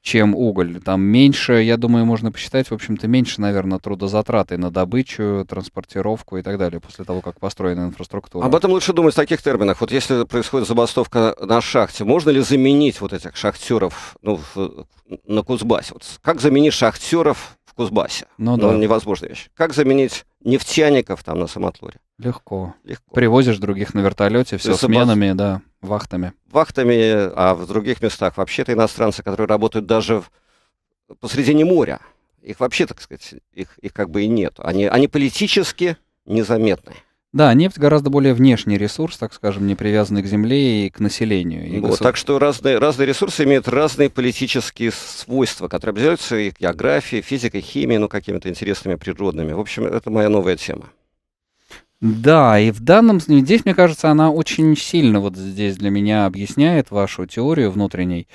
A: чем уголь. Там меньше, я думаю, можно посчитать, в общем-то, меньше, наверное, трудозатраты на добычу, транспортировку и так далее, после того, как построена инфраструктура. Об этом
B: лучше думать в таких терминах. Вот если происходит забастовка на шахте, можно ли заменить вот этих шахтеров ну, в, на Кузбассе? Вот как заменить шахтеров в Кузбассе? Ну, ну да. невозможная вещь. Как заменить нефтяников там на самотлоре.
A: Легко. Легко. Привозишь других на вертолете, все сменами, да, вахтами.
B: Вахтами, а в других местах вообще-то иностранцы, которые работают даже в... посредине моря, их вообще, так сказать, их, их как бы и нет. Они, они политически незаметны. Да, нефть гораздо более внешний ресурс, так скажем, не
A: привязанный к земле и к населению. И вот, Так
B: что разные, разные ресурсы имеют разные политические свойства, которые обязательно и географией, физикой, химией, ну, какими-то интересными природными. В общем, это моя новая тема.
A: Да, и в данном здесь, мне кажется, она очень сильно вот здесь для меня объясняет вашу теорию внутренней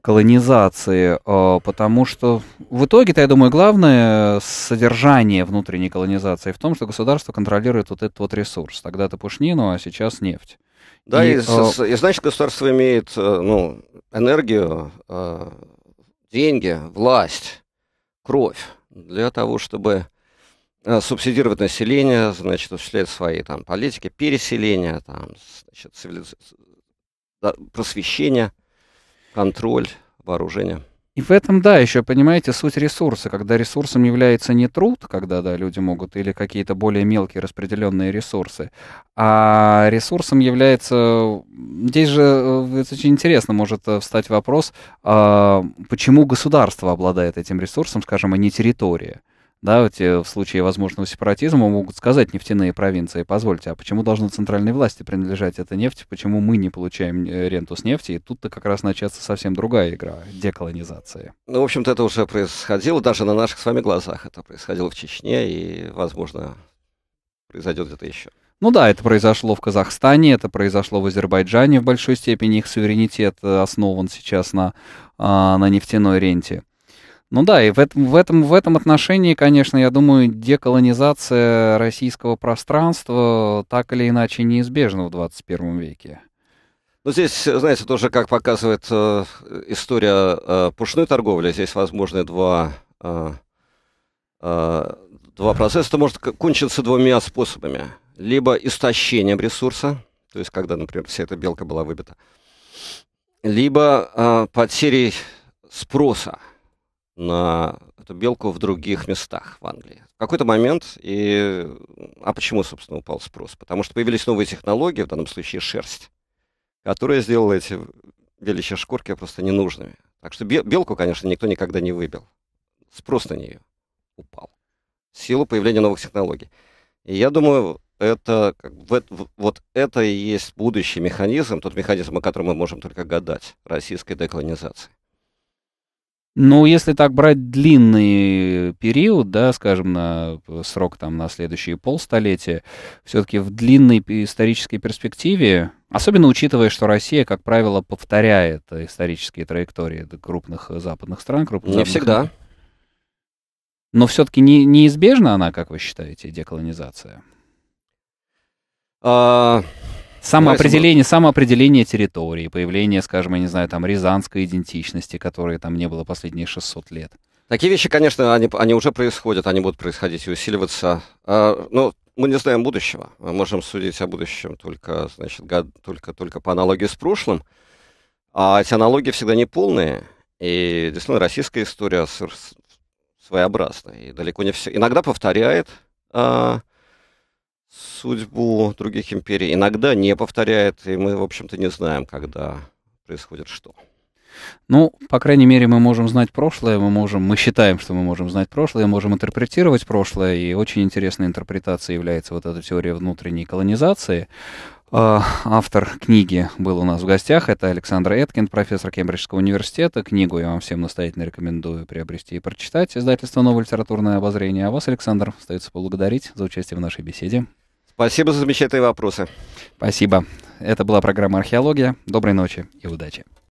A: колонизации, а, потому что в итоге-то, я думаю, главное содержание внутренней колонизации в том, что государство контролирует вот этот вот ресурс. Тогда-то пушнину, а сейчас нефть.
B: Да, и, и, э... и значит, государство имеет э, ну, энергию, э, деньги, власть, кровь для того, чтобы Э, субсидировать население, значит, осуществлять свои там политики, переселения, там, значит, цивилиз... просвещение, контроль, вооружение.
A: И в этом, да, еще, понимаете, суть ресурса, когда ресурсом является не труд, когда, да, люди могут, или какие-то более мелкие распределенные ресурсы, а ресурсом является... Здесь же это очень интересно может э, встать вопрос, а, почему государство обладает этим ресурсом, скажем, а не территория. Да, вот э, в случае возможного сепаратизма могут сказать нефтяные провинции, позвольте, а почему должно центральной власти принадлежать эта нефть, почему мы не получаем э, ренту с нефти, и тут-то как раз начаться совсем другая игра — деколонизация.
B: Ну, в общем-то, это уже происходило даже на наших с вами глазах. Это происходило в Чечне, и, возможно, произойдет где-то еще.
A: Ну да, это произошло в Казахстане, это произошло в Азербайджане в большой степени. Их суверенитет э, основан сейчас на, а, на нефтяной ренте. Ну да, и в этом, в, этом, в этом отношении, конечно, я думаю, деколонизация российского пространства так или иначе неизбежна в 21 веке.
B: Ну, здесь, знаете, тоже, как показывает э, история э, пушной торговли, здесь возможны два, э, э, два процесса. Это может кончиться двумя способами. Либо истощением ресурса, то есть когда, например, вся эта белка была выбита, либо э, потерей спроса на эту белку в других местах в Англии. В какой-то момент, и... а почему, собственно, упал спрос? Потому что появились новые технологии, в данном случае шерсть, которая сделала эти величие шкурки просто ненужными. Так что белку, конечно, никто никогда не выбил. Спрос на нее упал. В силу появления новых технологий. И я думаю, это, вот это и есть будущий механизм, тот механизм, о котором мы можем только гадать, российской деколонизации.
A: Ну, если так брать длинный период, да, скажем, на э, срок там на следующие полстолетия, все-таки в длинной исторической перспективе, особенно учитывая, что Россия, как правило, повторяет исторические траектории крупных э, западных стран, крупных Не западных всегда. Стран. Но все-таки не, неизбежна она, как вы считаете, деколонизация? А, Самоопределение, самоопределение территории, появление, скажем, я не знаю, там, рязанской идентичности, которой там не было последние 600 лет.
B: Такие вещи, конечно, они, они уже происходят, они будут происходить и усиливаться. А, ну, мы не знаем будущего. Мы можем судить о будущем только, значит, год, только, только по аналогии с прошлым. А эти аналогии всегда не полные. И действительно, российская история своеобразная И далеко не все. Иногда повторяет а, судьбу других империй, иногда не повторяет, и мы, в общем-то, не знаем, когда происходит что.
A: Ну, по крайней мере, мы можем знать прошлое, мы можем, мы считаем, что мы можем знать прошлое, можем интерпретировать прошлое, и очень интересной интерпретацией является вот эта теория внутренней колонизации. А, автор книги был у нас в гостях, это Александр Эткин, профессор Кембриджского университета. Книгу я вам всем настоятельно рекомендую приобрести и прочитать, издательство «Новое литературное обозрение». А вас, Александр, остается поблагодарить за участие в нашей беседе.
B: Спасибо за замечательные вопросы. Спасибо. Это
A: была программа «Археология». Доброй ночи
B: и удачи.